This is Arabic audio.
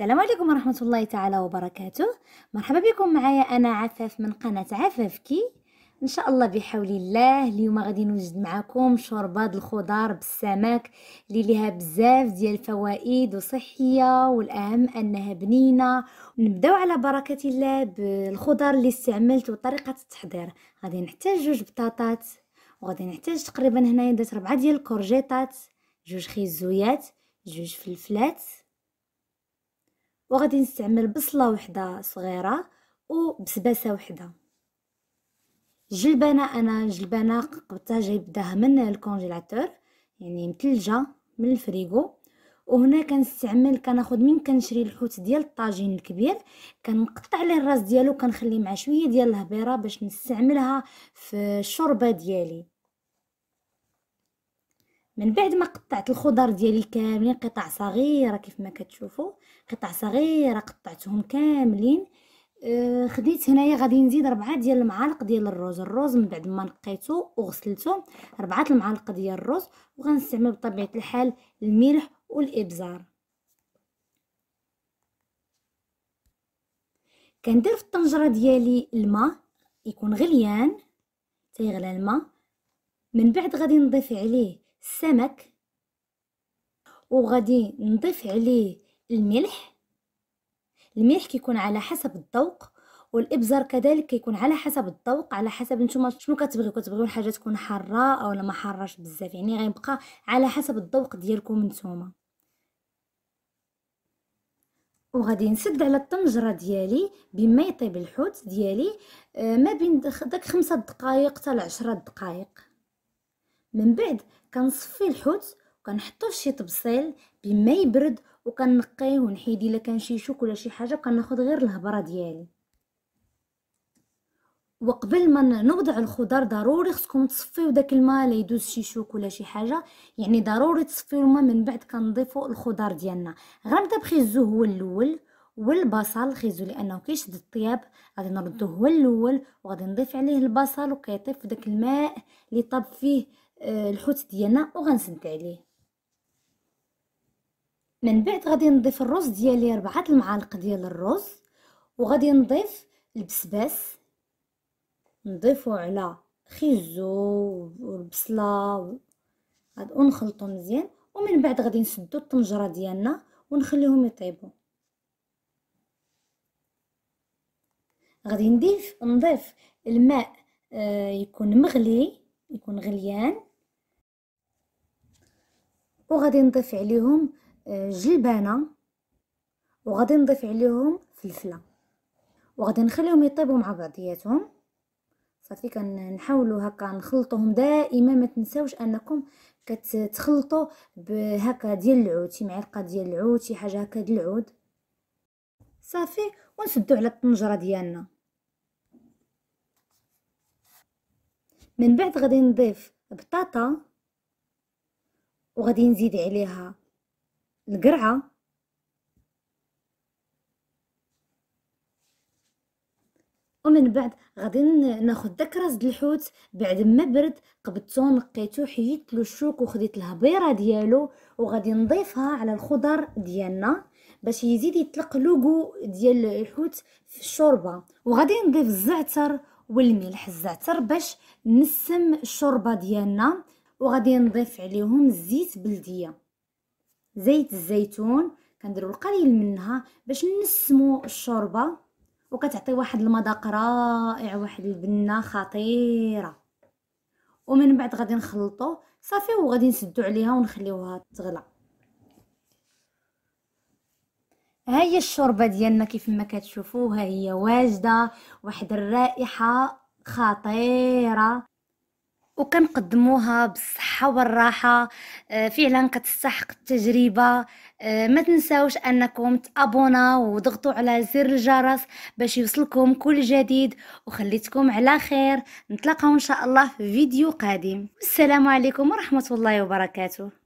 السلام عليكم ورحمة الله تعالى وبركاته مرحبا بكم معايا أنا عفاف من قناة عفافكي ان شاء الله بحول الله اليوم غادي نوجد معكم شوربه الخضار بالسمك اللي ليها بزاف ديال الفوائد وصحيه والاهم انها بنينه ونبدأو على بركه الله بالخضار اللي استعملت وطريقه التحضير غادي نحتاج جوج بطاطات وغادي نحتاج تقريبا هنايا درت ربعه ديال الكورجيطات جوج خيزويات جوج فلفلات وغادي نستعمل بصله وحده صغيره وبسباسه وحده جلبانه انا جلبانه قبطه جايبداها من الكونجيلاتور يعني متلجه من الفريغو وهنا كنستعمل كناخد من كنشري الحوت ديال الطاجين الكبير كنقطع ليه الراس ديالو كنخلي مع شويه ديال الهبيره باش نستعملها في الشوربه ديالي من بعد ما قطعت الخضر ديالي كاملين قطع صغيره كيف ما كتشوفوا قطع صغيره قطعتهم كاملين آه، خديت هنايا غادي نزيد ربعة ديال المعالق ديال الروز الروز من بعد ما نقيته وغسلته ربعة المعالق ديال الروز وغنستعمل بطبيعه الحال الملح والابزار كندير في الطنجره ديالي الماء يكون غليان تيغلى الماء من بعد غادي نضيف عليه السمك وغادي نضيف عليه الملح الملح كيكون على حسب الذوق والابزار كذلك كيكون على حسب الذوق على حسب نتوما شنو كتبغيو كتبغيو الحاجه تكون حاره او لا ما حارش بزاف يعني غيبقى على حسب الذوق ديالكم نتوما وغادي نسد على الطنجره ديالي بما يطيب الحوت ديالي آه، ما بين داك خمسة دقائق حتى 10 دقائق من بعد كنصفي الحوت وكنحطو فشي طبسيل بما يبرد وكنقيه ونحيد الا كان شي شوك ولا شي حاجه وكناخذ غير الهبره ديالي وقبل ما نوضع الخضر ضروري خصكم تصفيو داك الماء لا يدوز شي شوك ولا شي حاجه يعني ضروري تصفيو الماء من بعد كنضيفوا الخضر ديالنا غنبدا بخيزو هو الاول والبصل خيزو لانه كيشد الطياب غادي نردوه هو الاول وغادي نضيف عليه البصل وكيطيب في داك الماء اللي طاب فيه آه، الحوت ديالنا وغنسد عليه من بعد غادي نضيف الرز ديالي ربعة المعالق ديال الرز وغادي نضيف البسباس نضيفو على خيزو والبصله غاد نخلطو مزيان ومن بعد غادي نسدو الطنجره ديالنا ونخليهم يطيبو غادي نضيف نضيف الماء آه يكون مغلي يكون غليان وغادي نضيف عليهم آه، جلبانه وغادي نضيف عليهم فلفله وغادي نخليهم يطيبوا مع بعضياتهم صافي كنحاولوا هكا نخلطوهم دائما ما تنساوش انكم كتخلطوا بهكا ديال العود شي معلقه ديال العود شي حاجه هكا ديال العود صافي ونسدو على الطنجره ديالنا من بعد غادي نضيف بطاطا وغادي نزيد عليها القرعه ومن بعد غادي ناخذ داك راس الحوت بعد ما برد قبضته نقيته حيدت له الشوك وخديت الهبيره ديالو وغادي نضيفها على الخضر ديالنا باش يزيد يطلق لوغو ديال الحوت في الشوربه وغادي نضيف الزعتر والملح الزعتر باش نسم الشوربه ديالنا وغادي نضيف عليهم الزيت بلديه زيت الزيتون كنديروا القليل منها باش نسمو الشوربه وكتعطي واحد المذاق رائع واحد البنه خطيره ومن بعد غادي نخلطوه صافي وغادي نسدو عليها ونخليوها تغلى هاي الشوربه ديالنا كيف ما كتشوفوها هي واجده واحد الرائحه خطيره وكنقدموها بالصحه والراحه آه، فعلا كتستحق التجربه آه، ما تنساوش انكم تابوناو وضغطوا على زر الجرس باش يوصلكم كل جديد وخليتكم على خير نتلاقاو ان شاء الله في فيديو قادم السلام عليكم ورحمه الله وبركاته